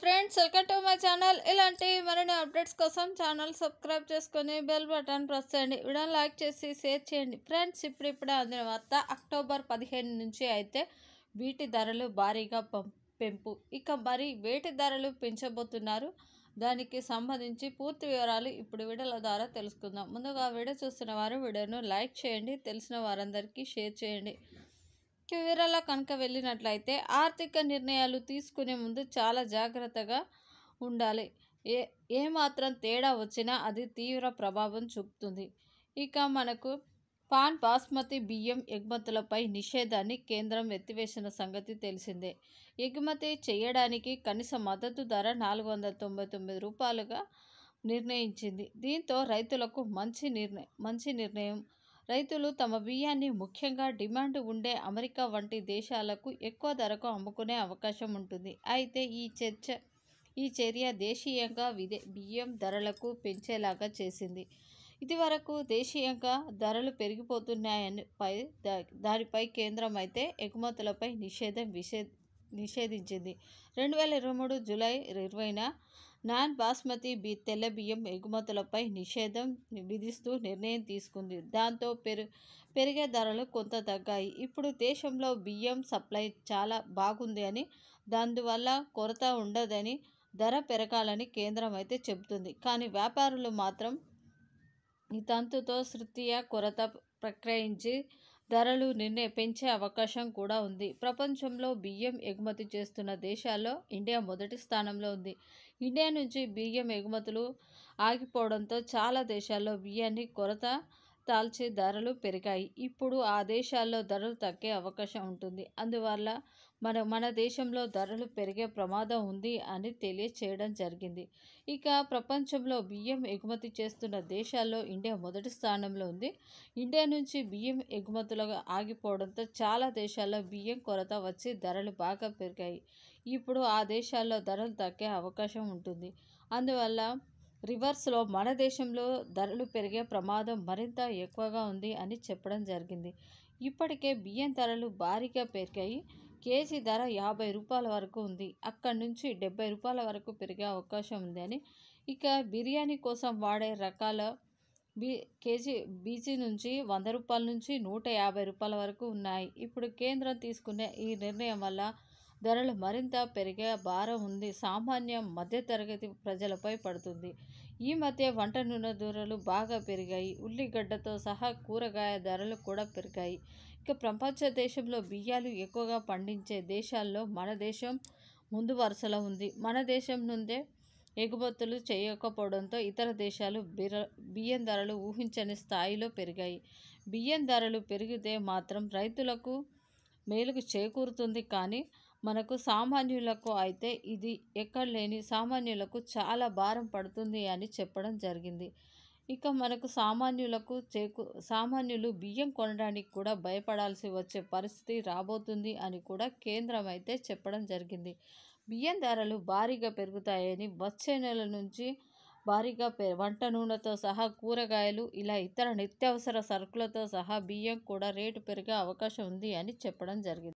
friends welcome to my channel ఇలాంటి మరిన్ని updates కోసం ఛానల్ సబ్స్క్రైబ్ చేసుకొని బెల్ బటన్ ప్రెస్ చేయండి వీడియోని లైక్ చేసి షేర్ చేయండి ఫ్రెండ్స్ ఇప్పుడు ఇప్పుడు అందిన వార్త అక్టోబర్ పదిహేను నుంచి అయితే వీటి ధరలు భారీగా పెంపు ఇక మరి వేటి ధరలు పెంచబోతున్నారు దానికి సంబంధించి పూర్తి వివరాలు ఇప్పుడు వీడియోల ద్వారా తెలుసుకుందాం ముందుగా వీడియో చూస్తున్న వారు వీడియోను లైక్ చేయండి తెలిసిన వారందరికీ షేర్ చేయండి వివరాల కనుక వెళ్ళినట్లయితే ఆర్థిక నిర్ణయాలు తీసుకునే ముందు చాలా జాగ్రత్తగా ఉండాలి ఏ ఏమాత్రం తేడా వచ్చినా అది తీవ్ర ప్రభావం చూపుతుంది ఇక మనకు పాన్ బాస్మతి బియ్యం ఎగుమతులపై నిషేధాన్ని కేంద్రం ఎత్తివేసిన సంగతి తెలిసిందే ఎగుమతి చేయడానికి కనీస మద్దతు ధర నాలుగు వందల తొంభై తొమ్మిది రూపాయలుగా నిర్ణయించింది దీంతో రైతులకు మంచి నిర్ణయం మంచి నిర్ణయం రైతులు తమ బియ్యాన్ని ముఖ్యంగా డిమాండ్ ఉండే అమెరికా వంటి దేశాలకు ఎక్కువ ధరకు అమ్ముకునే అవకాశం ఉంటుంది అయితే ఈ చర్చ ఈ చర్య దేశీయంగా విదే బియ్యం ధరలకు పెంచేలాగా చేసింది ఇదివరకు దేశీయంగా ధరలు పెరిగిపోతున్నాయని పై దానిపై కేంద్రం అయితే ఎగుమతులపై నిషేధం విషే నిషేధించింది రెండు వేల ఇరవై మూడు జూలై ఇరవైన నాన్ బాస్మతి బి తెల్ల బియ్యం ఎగుమతులపై నిషేధం విధిస్తూ నిర్ణయం తీసుకుంది దాంతో పెరు పెరిగే ధరలు కొంత తగ్గాయి ఇప్పుడు దేశంలో బియ్యం సప్లై చాలా బాగుంది అని దానివల్ల కొరత ఉండదని ధర పెరగాలని కేంద్రం అయితే చెబుతుంది కానీ వ్యాపారులు మాత్రం ఈ తంతుతో శృతీయ కొరత ప్రక్రయించి ధరలు నిర్ణయ పెంచే అవకాశం కూడా ఉంది ప్రపంచంలో బియ్యం ఎగుమతి చేస్తున్న దేశాల్లో ఇండియా మొదటి స్థానంలో ఉంది ఇండియా నుంచి బియ్యం ఎగుమతులు ఆగిపోవడంతో చాలా దేశాల్లో బియ్యాన్ని కొరత తాల్చే ధరలు పెరిగాయి ఇప్పుడు ఆ దేశాల్లో ధరలు తగ్గే అవకాశం ఉంటుంది అందువల్ల మన మన దేశంలో ధరలు పెరిగే ప్రమాదం ఉంది అని తెలియచేయడం జరిగింది ఇక ప్రపంచంలో బియ్యం ఎగుమతి చేస్తున్న దేశాల్లో ఇండియా మొదటి స్థానంలో ఉంది ఇండియా నుంచి బియ్యం ఎగుమతులుగా ఆగిపోవడంతో చాలా దేశాల్లో బియ్యం కొరత వచ్చి ధరలు బాగా పెరిగాయి ఇప్పుడు ఆ దేశాల్లో ధరలు తగ్గే అవకాశం ఉంటుంది అందువల్ల రివర్స్లో మన దేశంలో ధరలు పెరిగే ప్రమాదం మరింత ఎక్కువగా ఉంది అని చెప్పడం జరిగింది ఇప్పటికే బియ్యం ధరలు భారీగా పెరిగాయి కేజీ ధర యాభై రూపాయల వరకు ఉంది అక్కడి నుంచి డెబ్బై రూపాయల వరకు పెరిగే అవకాశం ఉందని ఇక బిర్యానీ కోసం వాడే రకాల బీ కేజీ బీజీ నుంచి వంద రూపాయల నుంచి నూట యాభై రూపాయల వరకు ఉన్నాయి ఇప్పుడు కేంద్రం తీసుకునే ఈ నిర్ణయం వల్ల ధరలు మరింత పెరిగే భారం ఉంది సామాన్య మధ్యతరగతి ప్రజలపై పడుతుంది ఈ మధ్య వంట నూనె ధరలు బాగా పెరిగాయి ఉల్లిగడ్డతో సహా కూరగాయ ధరలు కూడా పెరిగాయి ఇక ప్రపంచ దేశంలో బియ్యాలు ఎక్కువగా పండించే దేశాల్లో మన దేశం ముందు వరుసలో ఉంది మన దేశం నుండే ఎగుమతులు చేయకపోవడంతో ఇతర దేశాలు బిర బియ్యం ధరలు ఊహించని స్థాయిలో పెరిగాయి బియ్యం ధరలు పెరిగితే మాత్రం రైతులకు మేలుకు చేకూరుతుంది కానీ మనకు సామాన్యులకు అయితే ఇది ఎక్కడ లేని సామాన్యులకు చాలా భారం పడుతుంది అని చెప్పడం జరిగింది ఇక మనకు సామాన్యులకు చేకు సామాన్యులు బియ్యం కొనడానికి కూడా భయపడాల్సి వచ్చే పరిస్థితి రాబోతుంది అని కూడా కేంద్రం అయితే చెప్పడం జరిగింది బియ్యం ధరలు భారీగా పెరుగుతాయని వచ్చే నెల నుంచి భారీగా పె వంట నూనెతో సహా కూరగాయలు ఇలా ఇతర నిత్యావసర సరుకులతో సహా బియ్యం కూడా రేటు పెరిగే అవకాశం ఉంది అని చెప్పడం జరిగింది